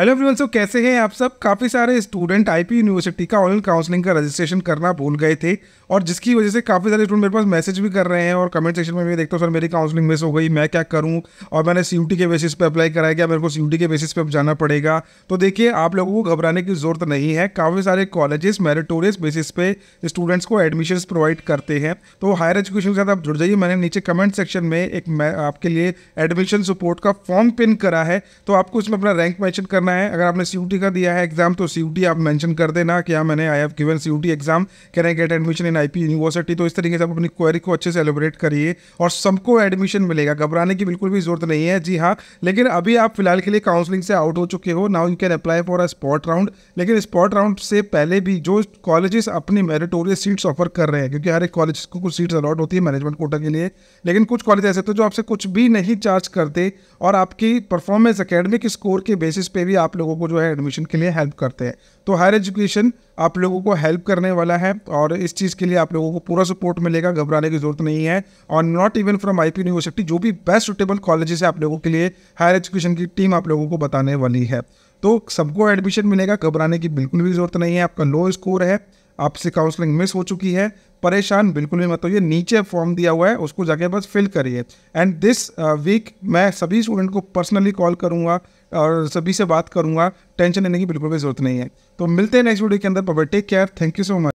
hello everyone so कैसे हैं आप सब काफ़ी सारे स्टूडेंट आईपी यूनिवर्सिटी का ऑनलाइन काउंसलिंग का रजिस्ट्रेशन करना भूल गए थे और जिसकी वजह से काफ़ी सारे स्टूडेंट मेरे पास मैसेज भी कर रहे हैं और कमेंट सेक्शन में भी देखता हूँ सर मेरी काउंसलिंग मिस हो गई मैं क्या करूँ और मैंने सी के बेसिस पे अप्लाई कराया गया मेरे को सी के बेसिस पे अब जाना पड़ेगा तो देखिए आप लोगों को घबराने की ज़रूरत नहीं है काफ़ी सारे कॉलेजेस मेरिटोरियस बेसिस पे स्टूडेंट्स को एडमिशन प्रोवाइड करते हैं तो हायर एजुकेशन के साथ आप जुड़ जाइए मैंने नीचे कमेंट सेक्शन में एक आपके लिए एडमिशन सपोर्ट का फॉर्म पिन करा है तो आपको उसमें अपना रैंक मैंशन करना करना है अगर आपने सी का दिया है एग्ज़ाम तो सी आप मेंशन कर देना कि हाँ, मैंने I have given C exam can I get admission in I university तो इस तरीके से आप अपनी क्वेरी को अच्छे से एलोबरेट करिए और सबको एडमिशन मिलेगा घबराने की बिल्कुल भी जरूरत नहीं है जी हाँ लेकिन अभी आप फिलहाल के लिए काउंसलिंग से आउट हो चुके हो now you can apply for a spot round लेकिन स्पॉट राउंड से पहले भी जो कॉलेजेस अपनी मेरिटोरियस सीट्स ऑफर कर रहे हैं क्योंकि हर एक कॉलेज को कुछ सीट्स अलॉट होती है मैनेजमेंट कोटा के लिए लेकिन कुछ कॉलेज ऐसे तो जो आपसे कुछ भी नहीं चार्ज करते और आपकी परफॉर्मेंस अकेडमिक स्कोर के बेसिस पे भी भी आप लोगों को जो है एडमिशन के लिए हेल्प करते हैं तो हायर एजुकेशन आप लोगों को हेल्प करने वाला है और इस चीज़ के लिए आप लोगों को पूरा सपोर्ट मिलेगा घबराने की जरूरत नहीं है और not even from I university जो भी बेस्ट सुटेबल कॉलेज है आप लोगों के लिए हायर एजुकेशन की टीम आप लोगों को बताने वाली है तो सबको एडमिशन मिलेगा घबराने की बिल्कुल भी जरूरत नहीं है आपका लो स्कोर है आपसे काउंसलिंग मिस हो चुकी है परेशान बिल्कुल भी मत ये नीचे फॉर्म दिया हुआ है उसको जाके बस फिल करिए एंड दिस वीक मैं सभी स्टूडेंट को पर्सनली कॉल करूँगा और सभी से बात करूँगा टेंशन लेने की बिल्कुल भी जरूरत नहीं है तो मिलते हैं नेक्स्ट वीडियो के अंदर take care thank you so much